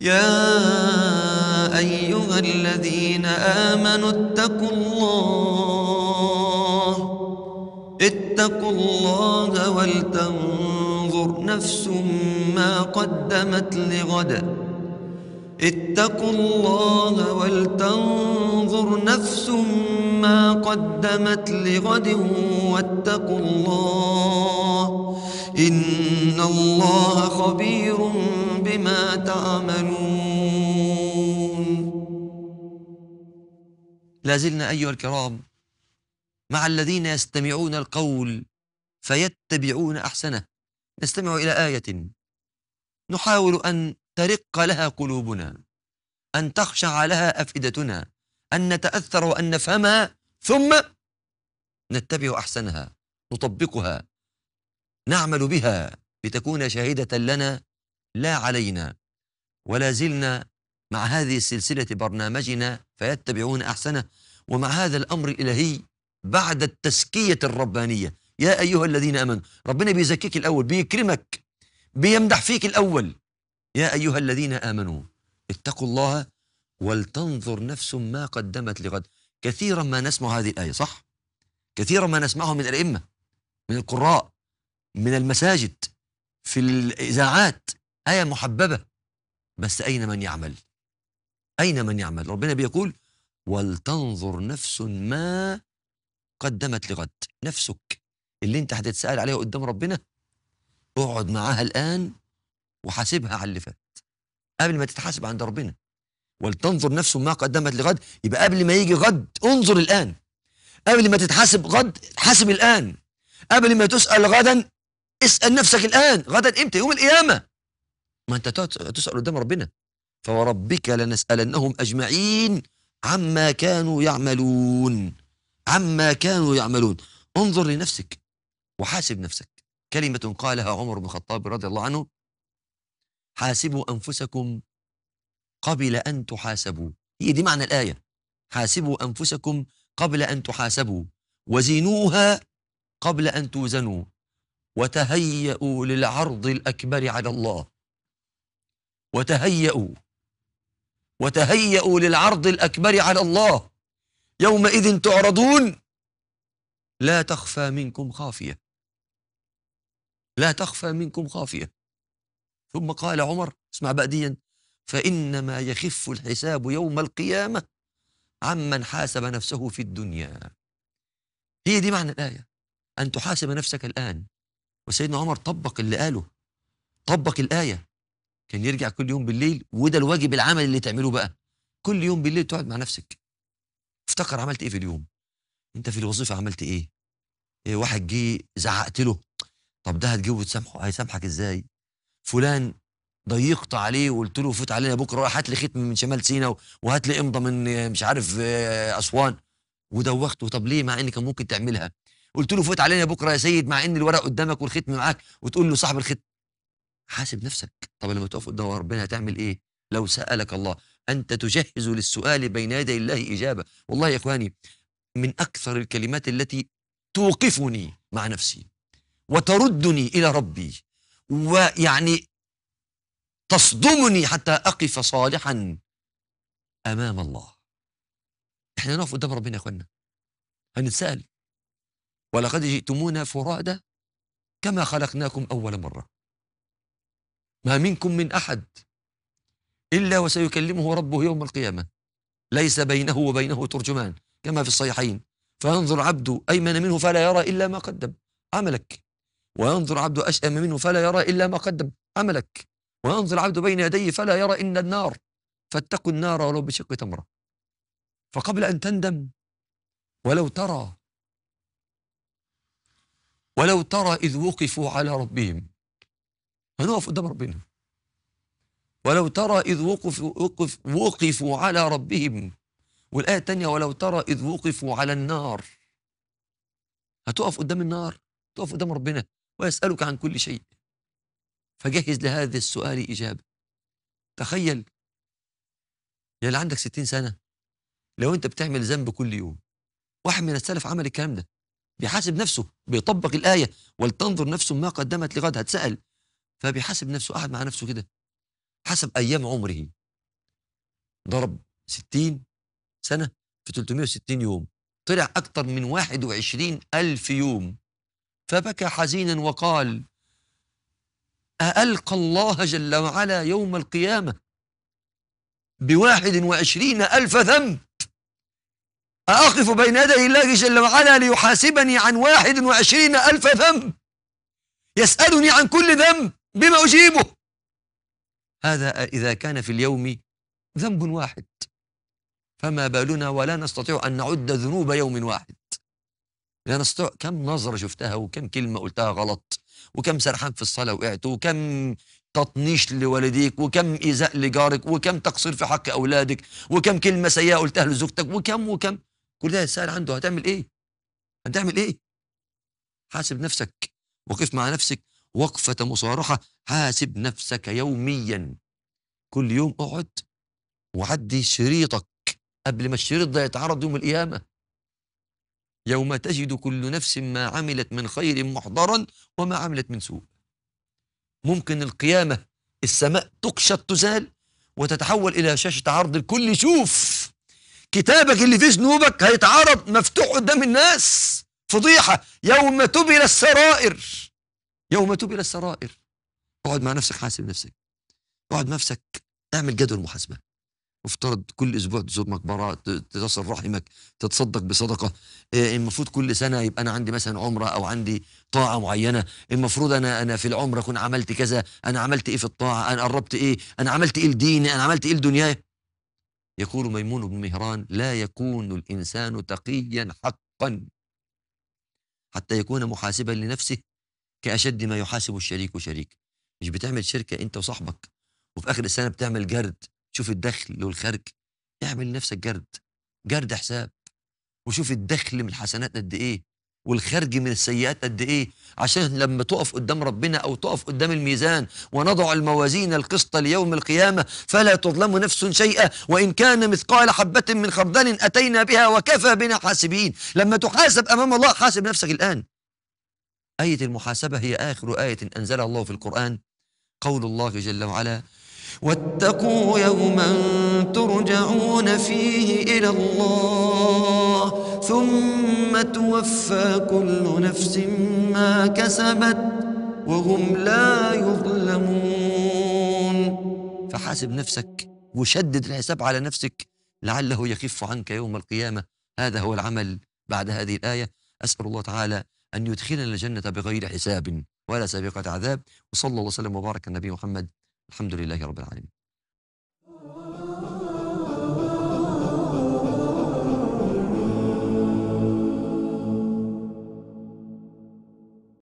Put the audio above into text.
يا أيها الذين آمنوا اتقوا الله اتقوا الله ولتنظر نفس ما قدمت لغد اتقوا الله ولتنظر نفس ما قدمت لغد واتقوا الله إن الله خبير تعملون لازلنا أيها الكرام مع الذين يستمعون القول فيتبعون أحسنه نستمع إلى آية نحاول أن ترق لها قلوبنا أن تخشع لها أفئدتنا أن نتأثر وأن نفهمها ثم نتبع أحسنها نطبقها نعمل بها لتكون شاهدة لنا لا علينا ولا زلنا مع هذه السلسلة برنامجنا فيتبعون أحسنه ومع هذا الأمر الإلهي بعد التزكية الربانية يا أيها الذين أمنوا ربنا بيزكيك الأول بيكرمك بيمدح فيك الأول يا أيها الذين آمنوا اتقوا الله ولتنظر نفس ما قدمت لغد كثيرا ما نسمع هذه الآية صح؟ كثيرا ما نسمعه من الأئمة من القراء من المساجد في الإذاعات آية محببة بس أين من يعمل أين من يعمل ربنا بيقول ولتنظر نفس ما قدمت لغد نفسك اللي انت هتتسأل عليها قدام ربنا اقعد معاها الآن وحاسبها على اللي فات قبل ما تتحاسب عند ربنا ولتنظر نفس ما قدمت لغد يبقى قبل ما يجي غد انظر الآن قبل ما تتحاسب غد حاسب الآن قبل ما تسأل غدا اسأل نفسك الآن غدا امتى يوم القيامة ما أنت تسأل قدام ربنا فوربك لنسألنهم أجمعين عما كانوا يعملون عما كانوا يعملون انظر لنفسك وحاسب نفسك كلمة قالها عمر بن الخطاب رضي الله عنه حاسبوا أنفسكم قبل أن تحاسبوا هي دي معنى الآية حاسبوا أنفسكم قبل أن تحاسبوا وزنوها قبل أن توزنوا وتهيئوا للعرض الأكبر على الله وتهيأوا وتهيأوا للعرض الأكبر على الله يومئذ تعرضون لا تخفى منكم خافية لا تخفى منكم خافية ثم قال عمر اسمع بقى ديا فإنما يخف الحساب يوم القيامة عمن حاسب نفسه في الدنيا هي دي معنى الآية أن تحاسب نفسك الآن وسيدنا عمر طبق اللي قاله طبق الآية كان يرجع كل يوم بالليل وده الواجب العمل اللي تعمله بقى كل يوم بالليل تقعد مع نفسك افتكر عملت ايه في اليوم انت في الوظيفه عملت ايه, إيه واحد جه زعقت له طب ده هتجيبه وتسامحه هيسامحك ازاي فلان ضيقت عليه وقلت له فوت علينا بكره هات لي ختم من شمال سينا وهات لي امضه من آه، مش عارف آه، اسوان ودوخته طب ليه مع ان كان ممكن تعملها قلت له فوت علينا بكره يا سيد مع ان الورق قدامك والختم معاك وتقول له صاحب الختم حاسب نفسك طب لما تقف قدام ربنا هتعمل ايه لو سالك الله انت تجهز للسؤال بين يدي الله اجابه والله يا اخواني من اكثر الكلمات التي توقفني مع نفسي وتردني الى ربي ويعني تصدمني حتى اقف صالحا امام الله احنا نقف قدام ربنا يا اخوانا هنتسال ولقد جئتمونا فرادى كما خلقناكم اول مره ما منكم من أحد إلا وسيكلمه ربه يوم القيامة ليس بينه وبينه ترجمان كما في الصحيحين فينظر عبد أيمن منه فلا يرى إلا ما قدم عملك وينظر عبد أشأم منه فلا يرى إلا ما قدم عملك وينظر عبد بين يديه فلا يرى إلا النار فاتقوا النار ولو بشق تمرة فقبل أن تندم ولو ترى ولو ترى إذ وقفوا على ربهم هنقف قدام ربنا ولو ترى إذ وقف وقف وقفوا على ربهم والآية الثانية ولو ترى إذ وقفوا على النار هتقف قدام النار تقف قدام ربنا ويسألك عن كل شيء فجهز لهذا السؤال إجابة تخيل يا اللي عندك 60 سنة لو أنت بتعمل ذنب كل يوم واحد من السلف عمل الكلام ده بيحاسب نفسه بيطبق الآية ولتنظر نفس ما قدمت لغد هتسأل فبيحاسب نفسه قعد مع نفسه كده حسب أيام عمره ضرب 60 سنة في 360 يوم طلع أكثر من 21 ألف يوم فبكى حزينا وقال أألقى الله جل وعلا يوم القيامة بواحد وعشرين ألف ذنب أقف بين يدي الله جل وعلا ليحاسبني عن واحد وعشرين ألف ذنب يسألني عن كل ذنب بما أجيبه هذا إذا كان في اليوم ذنب واحد فما بالنا ولا نستطيع أن نعد ذنوب يوم واحد لا نستطيع كم نظرة شفتها وكم كلمة قلتها غلط وكم سرحان في الصلاة وقعت وكم تطنيش لوالديك وكم إيذاء لجارك وكم تقصير في حق أولادك وكم كلمة سيئة قلتها لزوجتك وكم وكم كل ده سأل عنده هتعمل إيه؟ هتعمل إيه؟ حاسب نفسك وقف مع نفسك وقفة مصارحة حاسب نفسك يوميا كل يوم اقعد وعدي شريطك قبل ما الشريط ده يتعرض يوم القيامة يوم تجد كل نفس ما عملت من خير محضرا وما عملت من سوء ممكن القيامة السماء تكشط تزال وتتحول إلى شاشة عرض الكل يشوف كتابك اللي فيه ذنوبك هيتعرض مفتوح قدام الناس فضيحة يوم تبل السرائر يوم تبل السرائر اقعد مع نفسك حاسب نفسك اقعد مع نفسك اعمل جدول محاسبه افترض كل اسبوع تزور مقبره تصل رحمك تتصدق بصدقه آه، المفروض كل سنه يبقى انا عندي مثلا عمره او عندي طاعه معينه المفروض انا انا في العمره اكون عملت كذا انا عملت ايه في الطاعه انا قربت ايه انا عملت ايه لديني انا عملت ايه لدنياي يقول ميمون بن مهران لا يكون الانسان تقيا حقا حتى يكون محاسبا لنفسه كأشد ما يحاسب الشريك وشريك مش بتعمل شركة أنت وصاحبك وفي آخر السنة بتعمل جرد شوف الدخل والخرج اعمل لنفسك جرد جرد حساب وشوف الدخل من الحسنات قد إيه والخرج من السيئات قد إيه عشان لما تقف قدام ربنا أو تقف قدام الميزان ونضع الموازين القسط ليوم القيامة فلا تظلم نفس شيئا وإن كان مثقال حبة من خردل أتينا بها وكفى بنا حاسبين لما تحاسب أمام الله حاسب نفسك الآن آية المحاسبة هي آخر آية أنزلها الله في القرآن قول الله جل وعلا واتقوا يوما ترجعون فيه إلى الله ثم توفى كل نفس ما كسبت وهم لا يظلمون فحاسب نفسك وشدد الحساب على نفسك لعله يخف عنك يوم القيامة هذا هو العمل بعد هذه الآية أسأل الله تعالى أن يدخلنا الجنة بغير حساب ولا سابقة عذاب وصلى الله وسلم وبارك النبي محمد الحمد لله رب العالمين